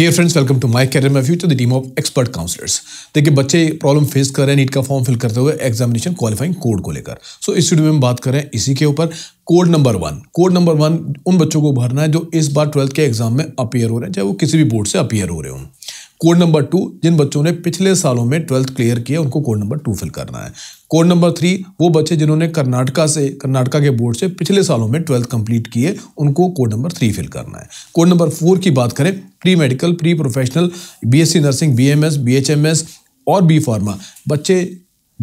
dear friends welcome to my career my future the team of expert counsellors देखिए बच्चे problem face कर रहे हैं नीट का फॉर्म फिल करते हुए एग्जामिनेशन क्वालिफाइंग कोड को लेकर सो so, इस वीडियो में हम बात करें इसी के ऊपर code number one code number one उन बच्चों को भरना है जो इस बार ट्वेल्थ के एग्जाम में अपियर हो रहे हैं चाहे वो किसी भी बोर्ड से अपियर हो रहे हों कोड नंबर टू जिन बच्चों ने पिछले सालों में ट्वेल्थ क्लियर किया उनको कोड नंबर टू फिल करना है कोड नंबर थ्री वो बच्चे जिन्होंने कर्नाटका से कर्नाटका के बोर्ड से पिछले सालों में ट्वेल्थ कंप्लीट किए उनको कोड नंबर थ्री फिल करना है कोड नंबर फोर की बात करें pre medical pre professional BSc nursing BMS BHMS और बी फार्मा बच्चे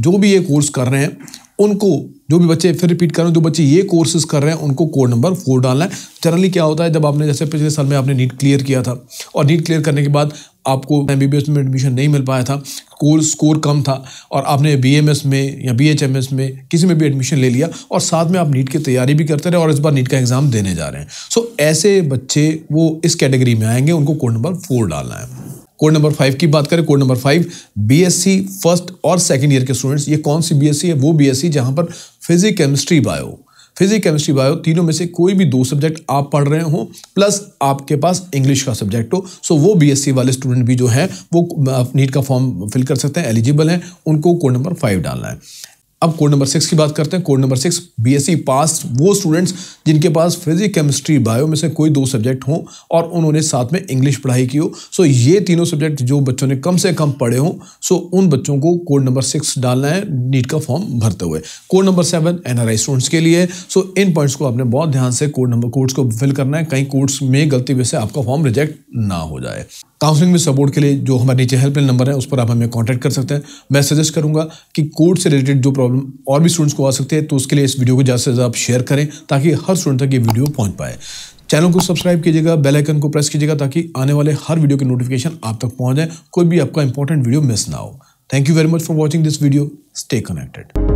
जो भी ये कोर्स कर रहे हैं उनको जो भी बच्चे फिर रिपीट कर रहे हैं जो बच्चे ये कोर्सेज कर रहे हैं उनको कोड नंबर फोर डालना है जनरली क्या होता है जब आपने जैसे पिछले साल में आपने नीट क्लियर किया था और नीट क्लियर करने के बाद आपको एम में एडमिशन नहीं मिल पाया था कोर्स स्कोर कम था और आपने बी में या बी में किसी में भी एडमिशन ले लिया और साथ में आप नीट की तैयारी भी करते रहे और इस बार नीट का एग्ज़ाम देने जा रहे हैं सो ऐसे बच्चे वो इस कैटेगरी में आएंगे उनको कोड नंबर फोर डालना है कोड नंबर फाइव की बात करें code number five B first और सेकेंड ईयर के स्टूडेंट्स ये कौन सी बी है वो बी एस पर physic chemistry bio physic chemistry bio तीनों में से कोई भी दो सब्जेक्ट आप पढ़ रहे हो प्लस आपके पास इंग्लिश का सब्जेक्ट हो सो वो बीएससी वाले स्टूडेंट भी जो हैं वो नीट का फॉर्म फिल कर सकते हैं एलिजिबल हैं उनको कोड नंबर फाइव डालना है अब कोड नंबर सिक्स की बात करते हैं code number six BSc pass वो स्टूडेंट्स जिनके पास फिजिक्स केमिस्ट्री बायो में से कोई दो सब्जेक्ट हों और उन्होंने साथ में इंग्लिश पढ़ाई की हो सो ये तीनों सब्जेक्ट जो बच्चों ने कम से कम पढ़े हों सो उन बच्चों को कोड नंबर सिक्स डालना है नीट का फॉर्म भरते हुए कोड नंबर सेवन एन स्टूडेंट्स के लिए सो इन पॉइंट्स को आपने बहुत ध्यान से कोड नंबर कोड्स को फिल करना है कहीं कोड्स में गलती वजह से आपका फॉर्म रिजेक्ट ना हो जाए काउंसलिंग में सपोर्ट के लिए जो हमारे नीचे हेल्पलाइन नंबर है उस पर आप हमें कांटेक्ट कर सकते हैं मैं सजेस्ट करूंगा कि कोर्ट से रिलेटेड जो प्रॉब्लम और भी स्टूडेंट्स को आ सकते हैं तो उसके लिए इस वीडियो को ज़्यादा से ज़्यादा आप शेयर करें ताकि हर स्टूडेंट तक ये वीडियो पहुंच पाए चैनल को सब्सक्राइब कीजिएगा बेल आइकन को प्रेस कीजिएगा ताकि आने वाले हर वीडियो के नोटिफिकेशन आप तक पहुँच जाए कोई भी आपका इंपॉर्टेंट वीडियो मिस ना हो thank you very much for watching this video stay connected